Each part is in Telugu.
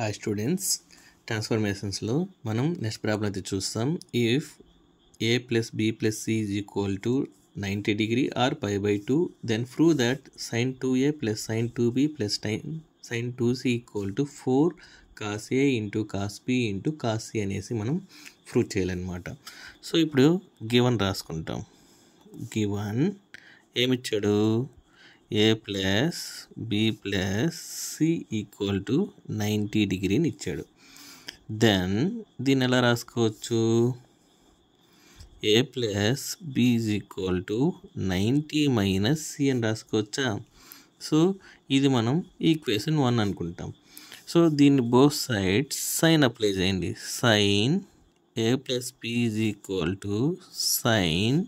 హాయ్ స్టూడెంట్స్ ట్రాన్స్ఫర్మేషన్స్లో మనం నెక్స్ట్ ప్రాబ్లం అయితే చూస్తాం if A plus B plus C is equal to ninety degree or pi by two then prove that sine two A plus sine two B plus టైన్ sine two C equal to four cos A into cos B into cos C అనేసి మనం ప్రూవ్ చేయాలన్నమాట సో ఇప్పుడు గివన్ రాసుకుంటాం గివన్ ఏమిచ్చాడు A plus B plus C equal to ninety డిగ్రీని ఇచ్చాడు దెన్ దీన్ని ఎలా రాసుకోవచ్చు ఏ plus B is equal to ninety minus C అని రాసుకోవచ్చా సో ఇది మనం ఈక్వేషన్ వన్ అనుకుంటాం సో దీన్ని బోత్ సైడ్స్ సైన్ అప్లై చేయండి sine A plus B is equal to sine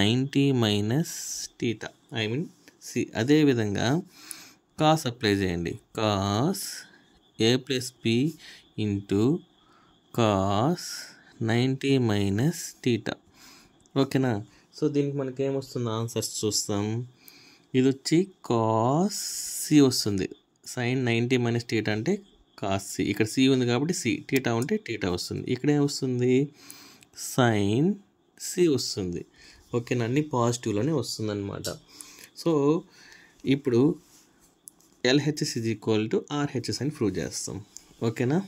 ninety minus theta I mean C అదేవిధంగా కాస్ అప్లై చేయండి cos A plus B into cos ninety minus theta ఓకేనా సో దీనికి మనకి ఏమొస్తుంది ఆన్సర్స్ చూస్తాం ఇది వచ్చి కాస్ సి వస్తుంది సైన్ నైంటీ మైనస్ టీటా అంటే కాస్ సి ఇక్కడ సి ఉంది కాబట్టి సి టీటా ఉంటే టీటా వస్తుంది ఇక్కడ ఏమొస్తుంది సైన్ సి వస్తుంది ఓకేనా అన్ని పాజిటివ్లోనే వస్తుందన్నమాట సో ఇప్పుడు LHS is equal to RHS అని ప్రూవ్ చేస్తాం ఓకేనా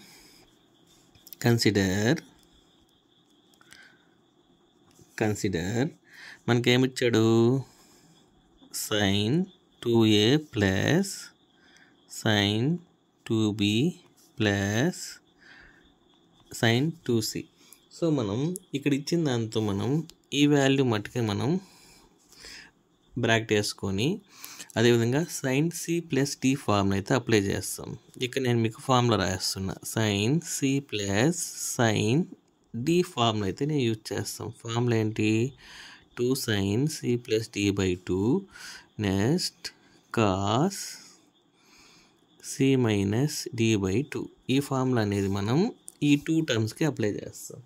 కన్సిడర్ కన్సిడర్ మనకేమిచ్చాడు sine two A plus sine two B plus sine two C so మనం ఇక్కడ ఇచ్చిన దాంతో మనం ఈ వాల్యూ మట్టుకే మనం బ్రాక్ట్ వేసుకొని అదేవిధంగా sine C plus D formula అయితే అప్లై చేస్తాం ఇక్కడ నేను మీకు ఫార్ములా రాస్తున్నా sine C plus sine D formula అయితే నేను యూజ్ చేస్తాం ఫార్ములా ఏంటి two sine C plus D by two next cos C minus D by two ఈ ఫార్ములా అనేది మనం ఈ టూ టర్మ్స్కి అప్లై చేస్తాం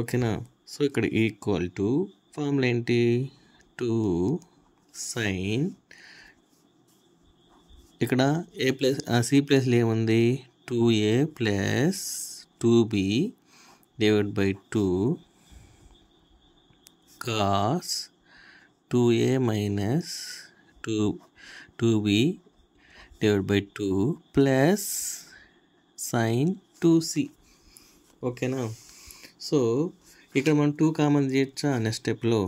ఓకేనా సో ఇక్కడ ఈక్వల్ టు ఫార్ములా ఏంటి టూ సైన్ ఇక్కడ ఏ ప్లస్ సి ప్లస్లో ఏముంది two A plus two B divide by two cos two A minus two two B divide by two plus sine two C ఓకేనా సో ఇక్కడ మనం టూ కామన్ చేయొచ్చా నెక్స్ట్ స్టెప్లో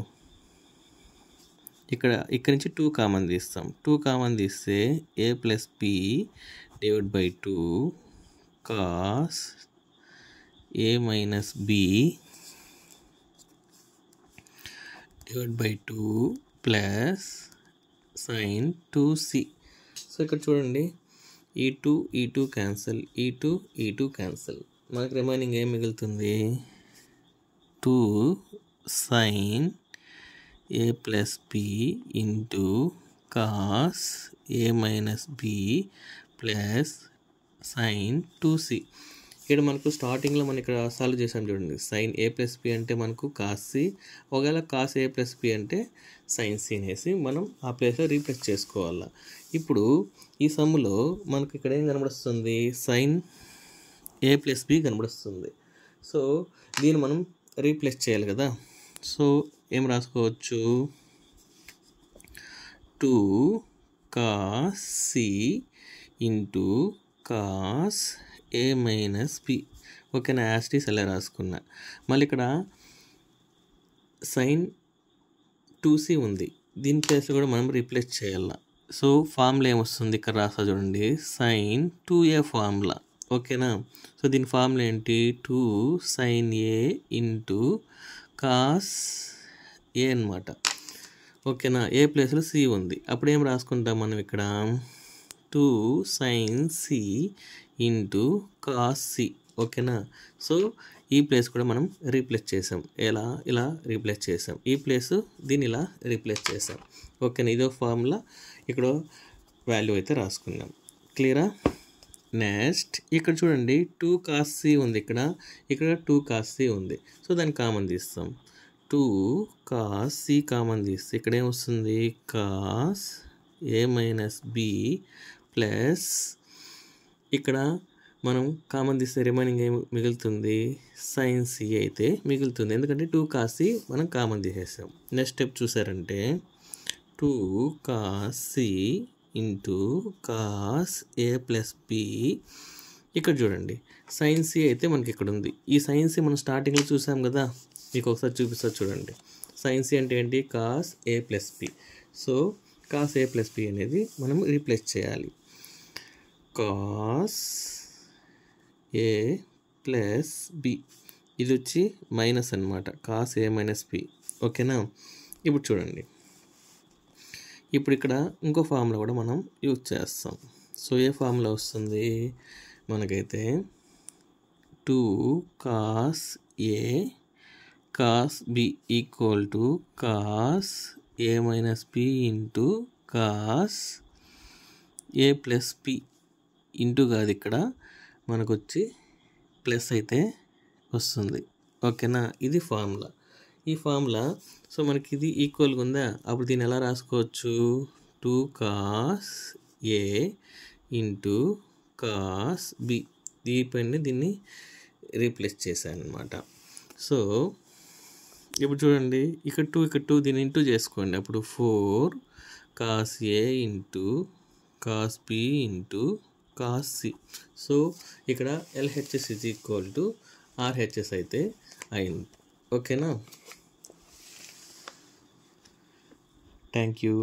ఇక్కడ ఇక్కడి నుంచి టూ కామన్ తీస్తాం టూ కామన్ తీస్తే A plus P divide by two cos A minus B divide by two plus sine two C so ఇక్కడ చూడండి ఈ టూ ఈ టూ క్యాన్సల్ ఈ టూ ఈ టూ క్యాన్సల్ మనకు రిమైనింగ్ ఏం మిగులుతుంది two sine A plus B into cos A minus B plus sine two C ఇక్కడ మనకు స్టార్టింగ్లో మనం ఇక్కడ సాల్వ్ చేసాం చూడండి సైన్ ఏ ప్లస్ బి అంటే మనకు కాస్ సి ఒకవేళ కాస్ ఏ ప్లస్ బి అంటే సైన్ సి అనేసి మనం ఆ ప్లేస్లో రీప్లేస్ చేసుకోవాలా ఇప్పుడు ఈ సమ్ములో మనకు ఇక్కడ ఏం కనబడుస్తుంది సైన్ ఏ ప్లస్ బి కనబడుస్తుంది సో దీన్ని మనం రీప్లేస్ చేయాలి కదా సో ఏం రాసుకోవచ్చు two cos C into cos A minus P ఓకేనా యాస్టీస్ అలా రాసుకున్నా మళ్ళీ ఇక్కడ సైన్ టూ సి ఉంది దీని ప్లేస్లో కూడా మనం రీప్లేస్ చేయాలా సో ఫార్ములా ఏమొస్తుంది ఇక్కడ రాస్తా చూడండి సైన్ టూ ఏ ఫార్ములా ఓకేనా సో దీని ఫార్ములా ఏంటి two sine A into cos A అనమాట ఓకేనా ఏ ప్లేస్లో సి ఉంది అప్పుడు ఏం రాసుకుంటాం మనం ఇక్కడ two sine C into cos C ఓకేనా సో ఈ ప్లేస్ కూడా మనం రీప్లేస్ చేసాం ఎలా ఇలా రీప్లేస్ చేసాం ఈ ప్లేస్ దీన్ని ఇలా రీప్లేస్ చేసాం ఓకేనా ఇదో ఫార్ములా ఇక్కడ వాల్యూ అయితే రాసుకున్నాం క్లియరా నెక్స్ట్ ఇక్కడ చూడండి టూ కాస్ సి ఉంది ఇక్కడ ఇక్కడ టూ కాస్ సి ఉంది సో దాన్ని కామన్ తీస్తాం టూ కాస్ సి కామన్ తీస్తే ఇక్కడ వస్తుంది cos A minus B plus ఇక్కడ మనం కామన్ తీస్తే రిమైనింగ్ ఏమి మిగులుతుంది సైన్ సి అయితే మిగులుతుంది ఎందుకంటే టూ సి మనం కామన్ తీసేసాం నెక్స్ట్ స్టెప్ చూసారంటే two cos C into cos A plus B ఇక్కడ చూడండి సైన్ సి అయితే మనకి ఇక్కడ ఉంది ఈ సైన్ సి మనం స్టార్టింగ్లో చూసాం కదా మీకు ఒకసారి చూపిస్తా చూడండి సైన్స్ అంటే ఏంటి cos A plus P so cos A plus P అనేది మనం రీప్లేస్ చేయాలి కాస్ ఏ ప్లస్ బి ఇది వచ్చి మైనస్ అనమాట కాస్ ఏ మైనస్ బి ఓకేనా ఇప్పుడు చూడండి ఇప్పుడు ఇక్కడ ఇంకో ఫార్ములా కూడా మనం యూజ్ చేస్తాం సో ఏ ఫార్ములా వస్తుంది మనకైతే two cos A cos B equal to cos A minus P into cos A plus P into కాదు ఇక్కడ మనకు వచ్చి ప్లస్ అయితే వస్తుంది ఓకేనా ఇది ఫార్ములా ఈ ఫార్ములా సో మనకి ఇది ఈక్వల్గా ఉందా అప్పుడు దీన్ని ఎలా రాసుకోవచ్చు two cos A into cos B పైన దీన్ని రీప్లేస్ చేశాను అనమాట సో ఇప్పుడు చూడండి ఇక్కడ టూ ఇక్కడ టూ దీని ఇంటూ చేసుకోండి అప్పుడు four cos A into cos B into cos C so ఇక్కడ LHS is equal to RHS అయితే అయింది ఓకేనా థ్యాంక్ యూ